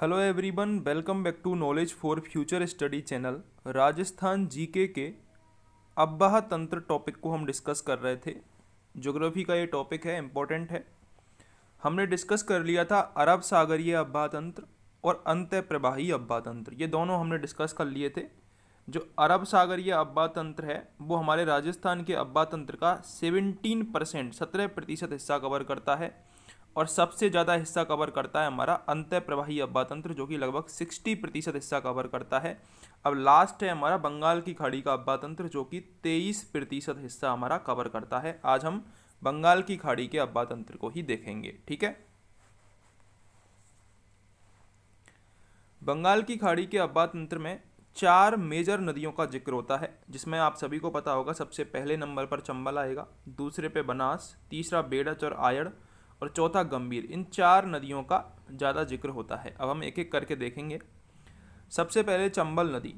hello everyone welcome back to knowledge for future study channel Rajasthan GK के अब्बाह तंत्र topic को हम डिस्कस कर रहे थे ज्योग्राफी का ये टॉपिक है इम्पोर्टेंट है हमने डिस्कस कर लिया था अरब सागरीय अब्बाह तंत्र और अंत प्रवाही अब्बा तंत्र ये दोनों हमने डिस्कस कर लिए थे जो अरब सागरीय अब्बा तंत्र है वो हमारे राजस्थान के अब्बा तंत्र का सेवेंटीन परसेंट सत्रह प्रतिशत हिस्सा कवर करता है और सबसे ज़्यादा हिस्सा कवर करता है हमारा अंत प्रवाही अब्बातंत्र जो कि लगभग 60 प्रतिशत हिस्सा कवर करता है अब लास्ट है हमारा बंगाल की खाड़ी का अब्बातंत्र जो कि 23 प्रतिशत हिस्सा हमारा कवर करता है आज हम बंगाल की खाड़ी के अब्बातंत्र को ही देखेंगे ठीक है बंगाल की खाड़ी के अब्बातंत्र में चार मेजर नदियों का जिक्र होता है जिसमें आप सभी को पता होगा सबसे पहले नंबर पर चंबल आएगा दूसरे पे बनास तीसरा बेड़च और आयड़ और चौथा गंभीर इन चार नदियों का ज़्यादा जिक्र होता है अब हम एक एक करके देखेंगे सबसे पहले चंबल नदी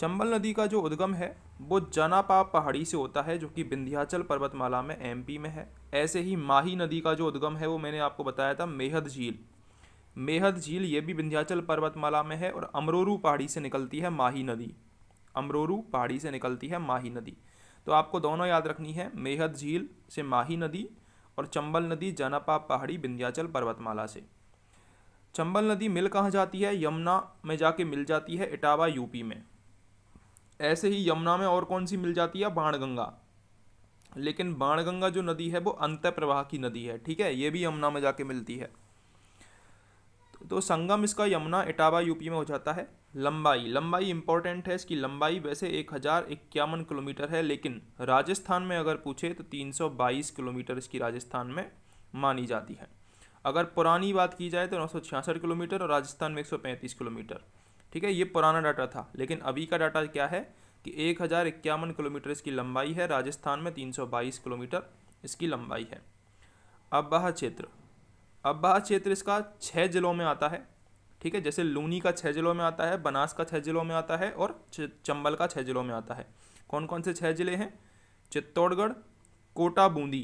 चंबल नदी का जो उद्गम है वो जनापा पहाड़ी से होता है जो कि विंध्याचल पर्वतमाला में एमपी में है ऐसे ही माही नदी का जो उद्गम है वो मैंने आपको बताया था मेहद झील मेहद झील ये भी विंध्याचल पर्वतमाला में है और अमरोरू पहाड़ी से निकलती है माही नदी अमरोरू पहाड़ी से निकलती है माही नदी तो आपको दोनों याद रखनी है मेहद झील से माही नदी और चंबल नदी जनापा पहाड़ी विंध्याचल पर्वतमाला से चंबल नदी मिल कहाँ जाती है यमुना में जाके मिल जाती है इटावा यूपी में ऐसे ही यमुना में और कौन सी मिल जाती है बाणगंगा लेकिन बाणगंगा जो नदी है वो अंत प्रवाह की नदी है ठीक है ये भी यमुना में जाके मिलती है तो संगम इसका यमुना इटावा यूपी में हो जाता है लंबाई लंबाई इंपॉर्टेंट है इसकी लंबाई वैसे एक हज़ार इक्यावन किलोमीटर है लेकिन राजस्थान में अगर पूछे तो तीन सौ बाईस किलोमीटर इसकी राजस्थान में मानी जाती है अगर पुरानी बात की जाए तो नौ सौ छियासठ किलोमीटर और राजस्थान में एक सौ पैंतीस किलोमीटर ठीक है ये पुराना डाटा था लेकिन अभी का डाटा क्या है कि एक हज़ार इक्यावन किलोमीटर इसकी लंबाई है राजस्थान में तीन सौ बाईस किलोमीटर इसकी लंबाई है अब वह क्षेत्र अब्बाह क्षेत्र इसका छः जिलों में आता है ठीक है जैसे लूनी का छः जिलों में आता है बनास का छः जिलों में आता है और चंबल का छः जिलों में आता है कौन कौन से छः जिले हैं चित्तौड़गढ़ कोटा बूंदी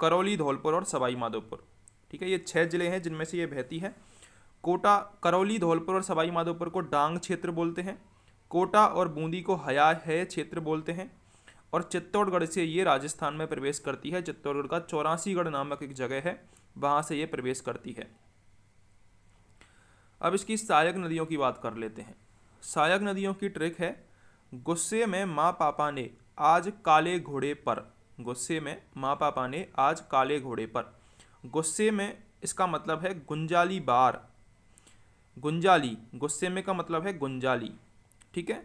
करौली धौलपुर और सवाई माधोपुर ठीक है ये छः जिले हैं जिनमें से ये बहती है कोटा करौली धौलपुर और सवाई माधोपुर को डांग क्षेत्र बोलते हैं कोटा और बूंदी को हया है क्षेत्र बोलते हैं और चित्तौड़गढ़ से ये राजस्थान में प्रवेश करती है चित्तौड़गढ़ का चौरासीगढ़ नामक एक जगह है वहाँ से ये प्रवेश करती है अब इसकी सहायक नदियों की बात कर लेते हैं सहायक नदियों की ट्रिक है गुस्से में माँ पापा ने आज काले घोड़े पर गुस्से में माँ पापा ने आज काले घोड़े पर गुस्से में इसका मतलब है गुंजाली बार गुंजाली गुस्से में का मतलब है गुंजाली ठीक है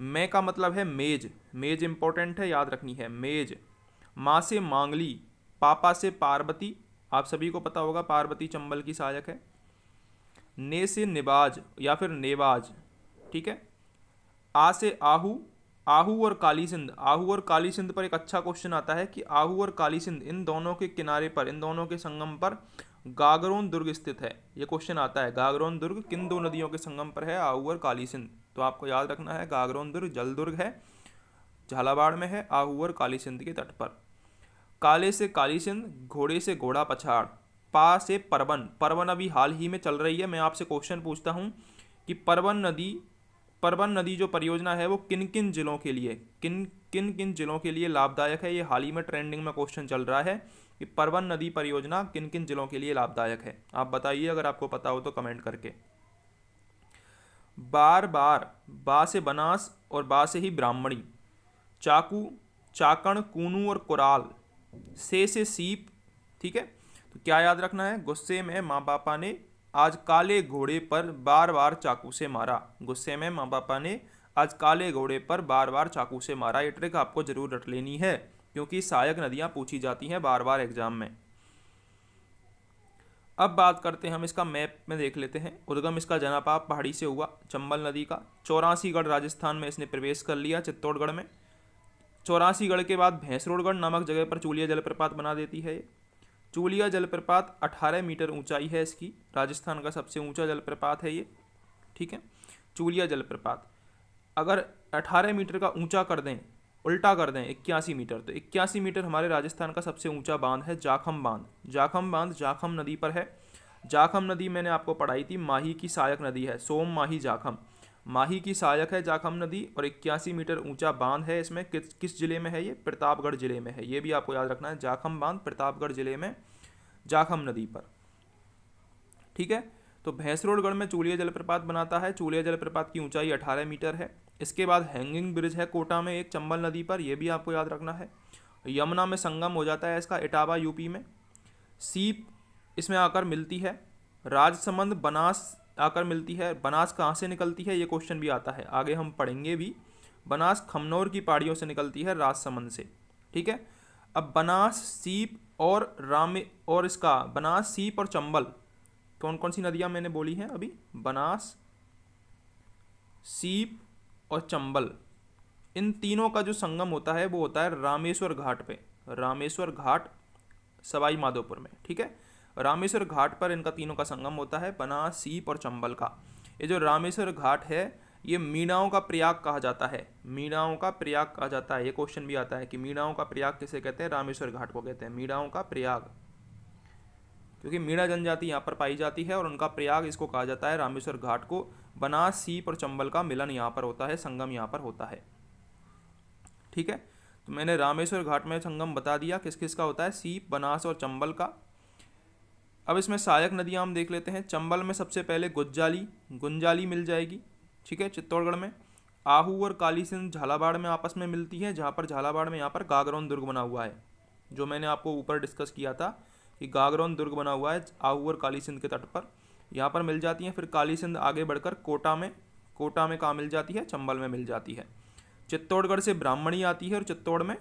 मैं का मतलब है मेज मेज इंपॉर्टेंट है याद रखनी है मेज माँ से मांगली पापा से पार्वती आप सभी को पता होगा पार्वती चंबल की सहायक है ने से निबाज या फिर नेबाज ठीक है आ से आहू आहू और काली सिंध आहू और काली सिंध पर एक अच्छा क्वेश्चन आता है कि आहू और काली सिंध इन दोनों के किनारे पर इन दोनों के संगम पर गागरोन दुर्ग स्थित है ये क्वेश्चन आता है गागरोन दुर्ग किन दो नदियों के संगम पर है आहू और काली सिंध तो आपको याद रखना है गागरोन दुर्ग जल दुर्ग है झालावाड़ में है आहू और काली सिंध के तट पर काले से सिंध घोड़े से घोड़ा पछाड़ पा से परवन परवन अभी हाल ही में चल रही है मैं आपसे क्वेश्चन पूछता हूँ कि परवन नदी परवन नदी जो परियोजना है वो किन किन जिलों के लिए किन किन किन जिलों के लिए लाभदायक है ये हाल ही में ट्रेंडिंग में क्वेश्चन चल रहा है कि परवन नदी परियोजना किन किन जिलों के लिए लाभदायक है आप बताइए अगर आपको पता हो तो कमेंट करके बार बार बा से बनास और बा से ही ब्राह्मणी चाकू चाकण कूनू और कुराल से से सीप ठीक है तो क्या याद रखना है गुस्से में माँ पापा ने आज काले घोड़े पर बार बार चाकू से मारा गुस्से में माँ पापा ने आज काले घोड़े पर बार बार चाकू से मारा ये ट्रिक आपको जरूर रट लेनी है क्योंकि सहायक नदियाँ पूछी जाती हैं बार बार एग्जाम में अब बात करते हैं हम इसका मैप में देख लेते हैं उद्गम इसका जनापाप पहाड़ी से हुआ चंबल नदी का चौरासीगढ़ राजस्थान में इसने प्रवेश कर लिया चित्तौड़गढ़ में चौरासीगढ़ के बाद भैंसरोड़गढ़ नामक जगह पर चूलिया जलप्रपात बना देती है चूलिया जलप्रपात 18 मीटर ऊंचाई है इसकी राजस्थान का सबसे ऊंचा जलप्रपात है ये ठीक है चूलिया जलप्रपात अगर 18 मीटर का ऊंचा कर दें उल्टा कर दें इक्यासी मीटर तो इक्यासी मीटर हमारे राजस्थान का सबसे ऊंचा बांध है जाखम बांध जाखम बांध जाखम नदी पर है जाखम नदी मैंने आपको पढ़ाई थी माही की सहायक नदी है सोम माही जाखम माही की सहायक है जाखम नदी और इक्यासी मीटर ऊंचा बांध है इसमें किस किस जिले में है ये प्रतापगढ़ जिले में है ये भी आपको याद रखना है जाखम बांध प्रतापगढ़ जिले में जाखम नदी पर ठीक है तो भैंसरोडगढ़ में चूलिया जलप्रपात बनाता है चूलिया जलप्रपात की ऊंचाई अठारह मीटर है इसके बाद हैंगिंग ब्रिज है कोटा में एक चंबल नदी पर यह भी आपको याद रखना है यमुना में संगम हो जाता है इसका इटावा यूपी में सीप इसमें आकर मिलती है राजसमंद बनास आकर मिलती है बनास कहाँ से निकलती है ये क्वेश्चन भी आता है आगे हम पढ़ेंगे भी बनास खमनौर की पहाड़ियों से निकलती है राजसमंद से ठीक है अब बनास सीप और राम और इसका बनास सीप और चंबल कौन कौन सी नदियाँ मैंने बोली हैं अभी बनास सीप और चंबल इन तीनों का जो संगम होता है वो होता है रामेश्वर घाट पे रामेश्वर घाट सवाई माधोपुर में ठीक है रामेश्वर घाट पर इनका तीनों का संगम होता है बना सीप और चंबल का ये जो रामेश्वर घाट है ये मीणाओं का प्रयाग कहा जाता है मीणाओं का प्रयाग कहा जाता है ये क्वेश्चन भी आता है कि मीणाओं का प्रयाग किसे कहते हैं रामेश्वर घाट को कहते हैं मीणाओं का प्रयाग क्योंकि मीणा जनजाति यहाँ पर पाई जाती है और उनका प्रयाग इसको कहा जाता है रामेश्वर घाट को बनास सीप और चंबल का मिलन यहाँ पर होता है संगम यहाँ पर होता है ठीक है तो मैंने रामेश्वर घाट में संगम बता दिया किस किस का होता है सीप बनास और चंबल का अब इसमें सहायक नदियाँ हम देख लेते हैं चंबल में सबसे पहले गुज्जाली गुंजाली मिल जाएगी ठीक है चित्तौड़गढ़ में आहू और काली सिंध झालावाड़ में आपस में मिलती है जहाँ पर झालावाड़ में यहाँ पर गागरौन दुर्ग बना हुआ है जो मैंने आपको ऊपर डिस्कस किया था कि गागरौन दुर्ग बना हुआ है आहू और काली सिंध के तट पर यहाँ पर मिल जाती हैं फिर काली सिंध आगे बढ़कर कोटा में कोटा में कहाँ मिल जाती है चंबल में मिल जाती है चित्तौड़गढ़ से ब्राह्मणी आती है और चित्तौड़ में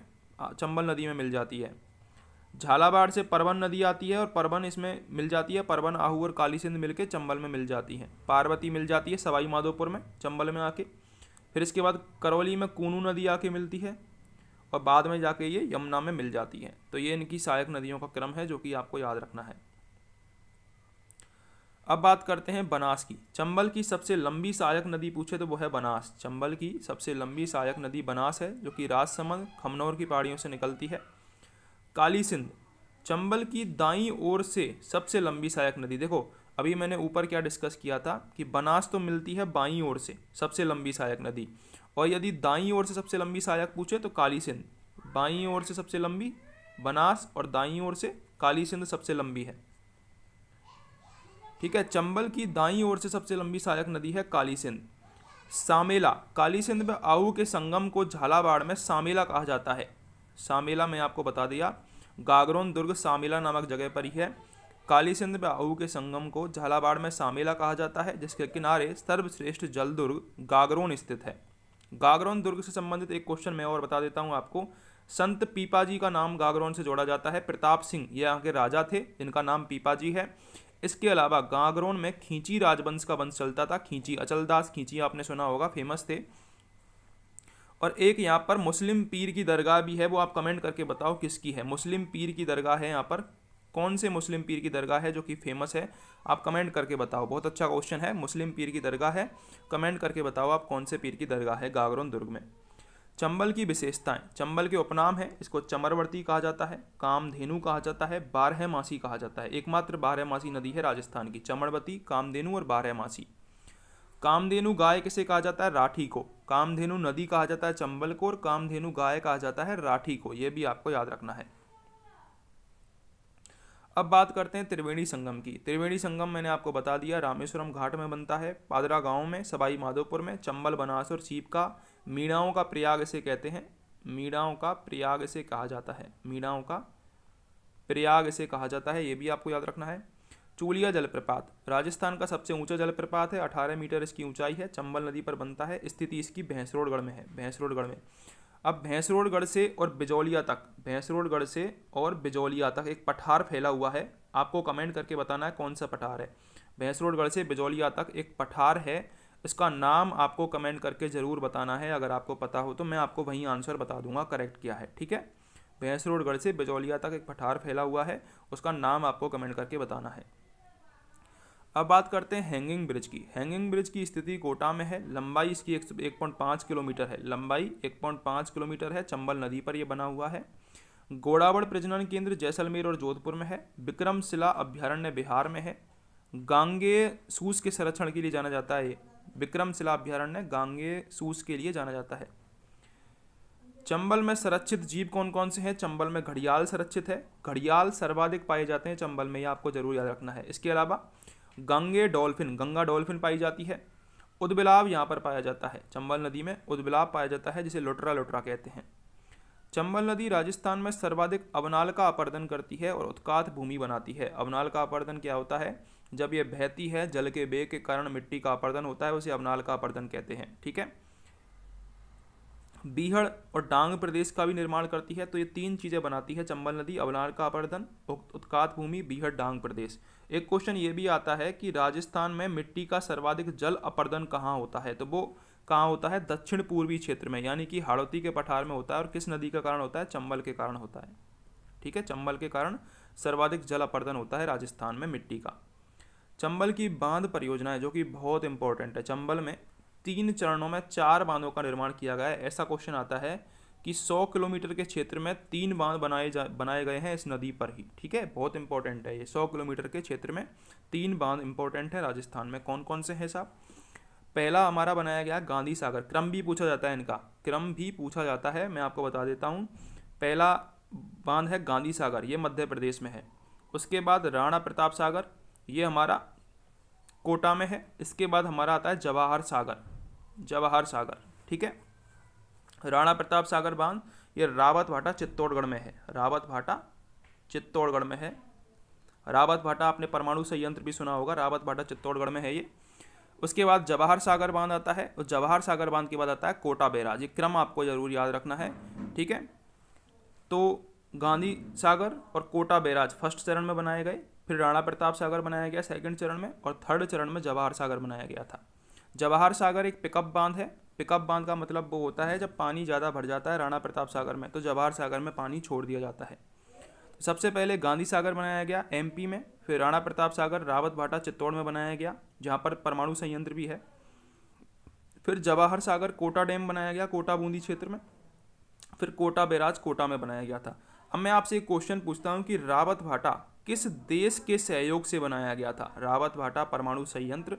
चंबल नदी में मिल जाती है झालावाड़ से परवन नदी आती है और परवन इसमें मिल जाती है परवन आहू और काली सिंध मिलकर चंबल में मिल जाती है पार्वती मिल जाती है सवाई माधोपुर में चंबल में आके फिर इसके बाद करौली में कूनू नदी आके मिलती है और बाद में जाके ये यमुना में मिल जाती है तो ये इनकी सहायक नदियों का क्रम है जो कि आपको याद रखना है अब बात करते हैं बनास की चंबल की सबसे लंबी सहायक नदी पूछे तो वो है बनास चंबल की सबसे लंबी सहायक नदी बनास है जो कि राजसमंद खमनौर की पहाड़ियों से निकलती है काली सिंध चंबल की दाई ओर से सबसे लंबी सहायक नदी देखो अभी मैंने ऊपर क्या डिस्कस किया था कि बनास तो मिलती है बाई ओर से सबसे लंबी सहायक नदी और यदि दाई ओर से सबसे लंबी सहायक पूछे तो काली सिंध बाई ओर से सबसे लंबी बनास और दाई ओर से काली सिंध सबसे लंबी है ठीक है चंबल की दाई ओर से सबसे लंबी सहायक नदी है काली सिंध सामेला काली सिंध में आहू के संगम को झालावाड़ में सामेला कहा जाता है सामेला मैं आपको बता दिया गागरोन दुर्ग सामेला नामक जगह पर ही है काली सिंध व के संगम को झालावाड़ में सामेला कहा जाता है जिसके किनारे सर्वश्रेष्ठ जल दुर्ग गागरोन स्थित है गागरोन दुर्ग से संबंधित एक क्वेश्चन मैं और बता देता हूँ आपको संत पीपाजी का नाम गागरोन से जोड़ा जाता है प्रताप सिंह ये यहाँ के राजा थे इनका नाम पीपाजी है इसके अलावा गागरोन में खींची राजवंश का वंश चलता था खींची अचलदास खींची आपने सुना होगा फेमस थे और एक यहाँ पर मुस्लिम पीर की दरगाह भी है वो आप कमेंट करके बताओ किसकी है मुस्लिम पीर की दरगाह है यहाँ पर कौन से मुस्लिम पीर की दरगाह है जो कि फेमस है आप कमेंट करके बताओ बहुत अच्छा क्वेश्चन है मुस्लिम पीर की दरगाह है कमेंट करके बताओ आप कौन से पीर की दरगाह है गागरों दुर्ग में चंबल की विशेषताएं चंबल के उपनाम है इसको चमरवर्ती कहा जाता है कामधेनु कहा जाता है बारहमासी कहा जाता है एकमात्र बारहमासी नदी है राजस्थान की चमरवती कामधेनु और बारहमासी कामधेनु गाय किसे कहा जाता है राठी को कामधेनु नदी कहा जाता है चंबल को और कामधेनु गाय कहा जाता है राठी को यह भी आपको याद रखना है अब बात करते हैं त्रिवेणी संगम की त्रिवेणी संगम मैंने आपको बता दिया रामेश्वरम घाट में बनता है पादरा गांव में सवाई माधोपुर में चंबल बनास और सीप का मीणाओं का प्रयाग इसे कहते हैं मीणाओं का प्रयाग इसे कहा जाता है मीणाओं का प्रयाग इसे कहा जाता है ये भी आपको याद रखना है चूलिया जलप्रपात राजस्थान का सबसे ऊंचा जलप्रपात है 18 मीटर इसकी ऊंचाई है चंबल नदी पर बनता है स्थिति इसकी भैंसरोडगढ़ में है भैंसरोडगढ़ में अब भैंसरोडगढ़ से और बिजौलिया तक भैंसरोडगढ़ से और बिजौलिया तक एक पठार फैला हुआ है आपको कमेंट करके बताना है कौन सा पठार है भैंसरोडगढ़ से बिजौलिया तक एक पठार है इसका नाम आपको कमेंट करके ज़रूर बताना है अगर आपको पता हो तो मैं आपको वहीं आंसर बता दूंगा करेक्ट क्या है ठीक है भैंसरोडगढ़ से बिजौलिया तक एक पठार फैला हुआ है उसका नाम आपको कमेंट करके बताना है अब बात करते हैं हैंगिंग ब्रिज की हैंगिंग ब्रिज की स्थिति कोटा में है लंबाई इसकी एक पॉइंट पाँच किलोमीटर है लंबाई एक पॉइंट पाँच किलोमीटर है चंबल नदी पर यह बना हुआ है गोड़ावड़ प्रजनन केंद्र जैसलमेर और जोधपुर में है विक्रमशिला अभ्यारण्य बिहार में है गांगे सूस के संरक्षण के लिए जाना जाता है विक्रमशिला अभ्यारण्य गांगे सूस के लिए जाना जाता है चंबल में संरक्षित जीव कौन कौन से हैं चंबल में घड़ियाल संरक्षित है घड़ियाल सर्वाधिक पाए जाते हैं चंबल में ये आपको जरूर याद रखना है इसके अलावा गंगे डॉल्फिन गंगा डॉल्फिन पाई जाती है उदबिलाव यहाँ पर पाया जाता है चंबल नदी में उदबिलाव पाया जाता है जिसे लोटरा लोटरा कहते हैं चंबल नदी राजस्थान में सर्वाधिक अवनाल का अपर्दन करती है और उत्कात भूमि बनाती है अवनाल का अपर्दन क्या होता है जब यह बहती है जल के बेग के कारण मिट्टी का अपर्दन होता है उसे अवनाल का अपर्दन कहते हैं ठीक है बीहड़ और डांग प्रदेश का भी निर्माण करती है तो ये तीन चीज़ें बनाती है चंबल नदी अवनार का अपर्दन उत्कात भूमि बीहड़ डांग प्रदेश एक क्वेश्चन ये भी आता है कि राजस्थान में मिट्टी का सर्वाधिक जल अपर्दन कहाँ होता है तो वो कहाँ होता है दक्षिण पूर्वी क्षेत्र में यानी कि हाड़ौती के पठार में होता है और किस नदी का कारण होता है चंबल के कारण होता है ठीक है चंबल के कारण सर्वाधिक जल अपर्दन होता है राजस्थान में मिट्टी का चंबल की बांध परियोजना है जो कि बहुत इंपॉर्टेंट है चंबल में तीन चरणों में चार बांधों का निर्माण किया गया है ऐसा क्वेश्चन आता है कि 100 किलोमीटर के क्षेत्र में तीन बांध बनाए जा बनाए गए हैं इस नदी पर ही ठीक है बहुत इंपॉर्टेंट है ये 100 किलोमीटर के क्षेत्र में तीन बांध इंपॉर्टेंट है राजस्थान में कौन कौन से हैं साहब पहला हमारा बनाया गया गांधी सागर क्रम भी पूछा जाता है इनका क्रम भी पूछा जाता है मैं आपको बता देता हूँ पहला बांध है गांधी सागर ये मध्य प्रदेश में है उसके बाद राणा प्रताप सागर ये हमारा कोटा में है इसके बाद हमारा आता है जवाहर सागर जवाहर सागर ठीक है राणा प्रताप सागर बांध ये रावत भाटा चित्तौड़गढ़ में है रावत भाटा चित्तौड़गढ़ में है रावत भाटा आपने परमाणु संयंत्र भी सुना होगा रावत भाटा चित्तौड़गढ़ में है ये उसके बाद जवाहर सागर बांध आता है और जवाहर सागर बांध के बाद आता है कोटा बैराज ये क्रम आपको जरूर याद रखना है ठीक है तो गांधी सागर और कोटा बैराज फर्स्ट चरण में बनाए गए फिर राणा प्रताप सागर बनाया गया सेकेंड चरण में और थर्ड चरण में जवाहर सागर बनाया गया था जवाहर सागर एक पिकअप बांध है पिकअप बांध का मतलब वो होता है जब पानी ज़्यादा भर जाता है राणा प्रताप सागर में तो जवाहर सागर में पानी छोड़ दिया जाता है सबसे पहले गांधी सागर बनाया गया एमपी में फिर राणा प्रताप सागर रावत भाटा चित्तौड़ में बनाया गया जहाँ पर परमाणु संयंत्र भी है फिर जवाहर सागर कोटा डैम बनाया गया कोटा बूंदी क्षेत्र में फिर कोटा बैराज कोटा में बनाया गया था अब मैं आपसे एक क्वेश्चन पूछता हूँ कि रावत भाटा किस देश के सहयोग से बनाया गया था रावत भाटा परमाणु संयंत्र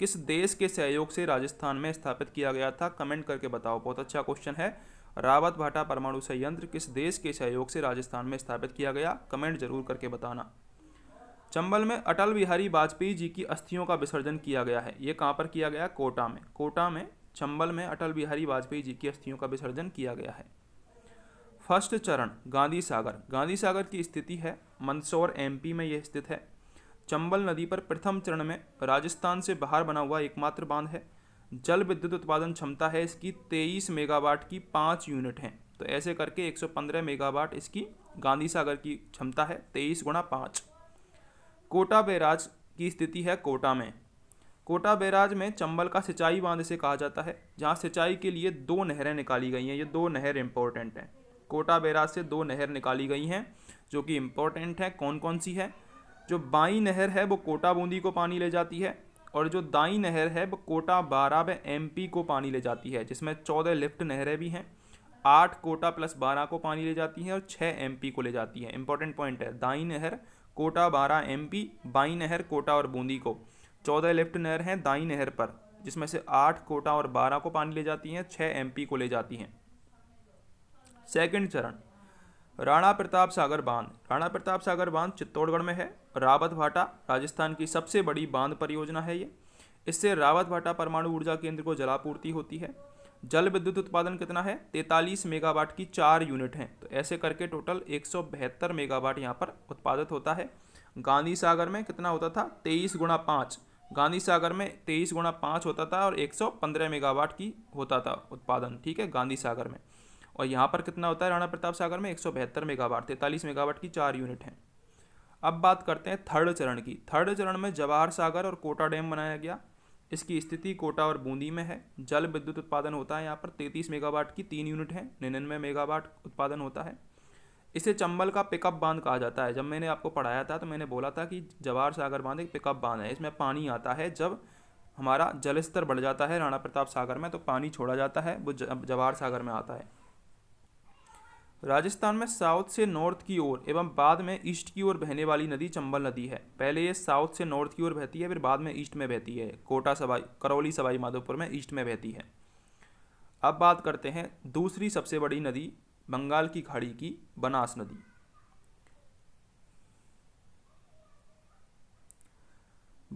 किस देश के सहयोग से राजस्थान में स्थापित किया गया था कमेंट करके बताओ बहुत अच्छा क्वेश्चन है रावत भाटा परमाणु संयंत्र किस देश के सहयोग से राजस्थान में स्थापित किया गया कमेंट जरूर करके बताना चंबल में अटल बिहारी वाजपेयी जी की अस्थियों का विसर्जन किया गया है ये कहाँ पर किया गया कोटा में कोटा में चंबल में अटल बिहारी वाजपेयी जी की अस्थियों का विसर्जन किया गया है फर्स्ट चरण गांधी सागर गांधी सागर की स्थिति है मंदसौर एमपी में यह स्थित है चंबल नदी पर प्रथम चरण में राजस्थान से बाहर बना हुआ एकमात्र बांध है जल विद्युत उत्पादन क्षमता है इसकी 23 मेगावाट की पाँच यूनिट हैं तो ऐसे करके 115 मेगावाट इसकी गांधी सागर की क्षमता है 23 गुणा पाँच कोटा बैराज की स्थिति है कोटा में कोटा बैराज में चंबल का सिंचाई बांध इसे कहा जाता है जहाँ सिंचाई के लिए दो नहरें निकाली गई हैं ये दो नहर इम्पोर्टेंट हैं कोटा बैराज से दो नहर निकाली गई हैं जो कि इम्पोर्टेंट हैं कौन कौन सी है जो बाई नहर है वो कोटा बूंदी को पानी ले जाती है और जो दाई नहर है वो कोटा बारह व एमपी को पानी ले जाती है जिसमें चौदह लेफ्ट नहरें भी हैं आठ कोटा प्लस बारह को पानी ले जाती है और छः एमपी को ले जाती है इंपॉर्टेंट पॉइंट है दाई नहर कोटा बारह एमपी बाई नहर कोटा और बूंदी को चौदह लेफ्ट नहर हैं दाई नहर पर जिसमें से आठ कोटा और बारह को पानी ले जाती हैं छः एम को ले जाती हैं सेकेंड चरण राणा प्रताप सागर बांध राणा प्रताप सागर बांध चित्तौड़गढ़ में है रावत भाटा राजस्थान की सबसे बड़ी बांध परियोजना है ये इससे रावत भाटा परमाणु ऊर्जा केंद्र को जलापूर्ति होती है जल विद्युत उत्पादन कितना है तैतालीस मेगावाट की चार यूनिट हैं तो ऐसे करके टोटल एक मेगावाट यहाँ पर उत्पादित होता है गांधी सागर में कितना होता था तेईस गुणा पाँच गांधी सागर में तेईस गुणा पाँच होता था और 115 मेगावाट की होता था उत्पादन ठीक है गांधी सागर में और यहाँ पर कितना होता है राणा प्रताप सागर में एक सौ बहत्तर मेगावाट तैंतालीस मेगावाट की चार यूनिट हैं अब बात करते हैं थर्ड चरण की थर्ड चरण में जवाहर सागर और कोटा डैम बनाया गया इसकी स्थिति कोटा और बूंदी में है जल विद्युत उत्पादन होता है यहाँ पर तैंतीस मेगावाट की तीन यूनिट है निन्यानवे मेगावाट उत्पादन होता है इसे चंबल का पिकअप बांध कहा जाता है जब मैंने आपको पढ़ाया था तो मैंने बोला था कि जवाहर सागर बांध एक पिकअप बांध है इसमें पानी आता है जब हमारा जलस्तर बढ़ जाता है राणा प्रताप सागर में तो पानी छोड़ा जाता है वो जवाहर सागर में आता है राजस्थान में साउथ से नॉर्थ की ओर एवं बाद में ईस्ट की ओर बहने वाली नदी चंबल नदी है पहले ये साउथ से नॉर्थ की ओर बहती है फिर बाद में ईस्ट में बहती है कोटा सवाई करौली सवाई माधोपुर में ईस्ट में बहती है अब बात करते हैं दूसरी सबसे बड़ी नदी बंगाल की खाड़ी की बनास नदी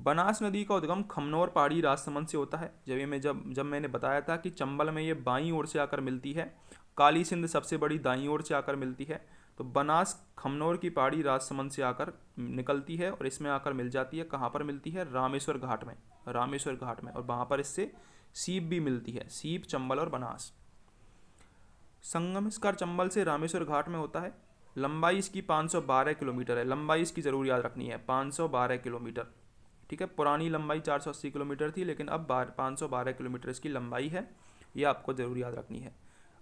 बनास नदी का उद्गम खमनौर पहाड़ी राजसमंद से होता है जब ये मैं जब जब मैंने बताया था कि चंबल में ये बाई ओर से आकर मिलती है काली सिंध सबसे बड़ी दाई ओर से आकर मिलती है तो बनास खमनौर की पहाड़ी राजसमंद से आकर निकलती है और इसमें आकर मिल जाती है कहाँ पर मिलती है रामेश्वर घाट में रामेश्वर घाट में और वहाँ पर इससे सीप भी मिलती है सीप चंबल और बनास संगम स्कार चंबल से रामेश्वर घाट में होता है लंबाई इसकी 512 किलोमीटर है लंबाई इसकी ज़रूर याद रखनी है 512 किलोमीटर ठीक है पुरानी लंबाई 480 किलोमीटर थी लेकिन अब बार 512 किलोमीटर इसकी लंबाई है ये आपको ज़रूर याद रखनी है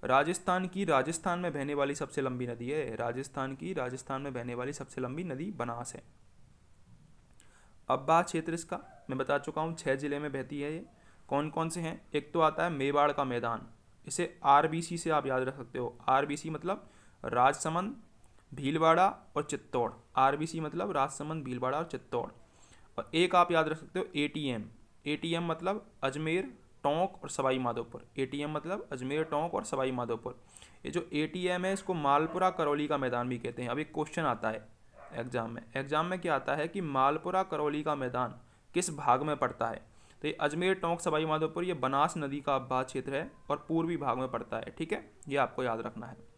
राजस्थान की राजस्थान में बहने वाली सबसे लंबी नदी है राजस्थान की राजस्थान में बहने वाली सबसे लंबी नदी बनास है अब बात क्षेत्र इसका मैं बता चुका हूँ छः जिले में बहती है ये कौन कौन से हैं एक तो आता है मेवाड़ का मैदान इसे आर से आप याद रख सकते हो आर मतलब राजसमंद भीलवाड़ा और चित्तौड़ आर मतलब राजसमंद भीलवाड़ा और चित्तौड़ और एक आप याद रख सकते हो टी एम मतलब अजमेर टोंक और सवाई माधोपुर एटीएम मतलब अजमेर टोंक और सवाई माधोपुर ये जो एटीएम है इसको मालपुरा करौली का मैदान भी कहते हैं अब एक क्वेश्चन आता है एग्जाम में एग्जाम में क्या आता है कि मालपुरा करौली का मैदान किस भाग में पड़ता है तो ये अजमेर टोंक सवाई माधोपुर ये बनास नदी का अपभाग क्षेत्र है और पूर्वी भाग में पड़ता है ठीक है ये आपको याद रखना है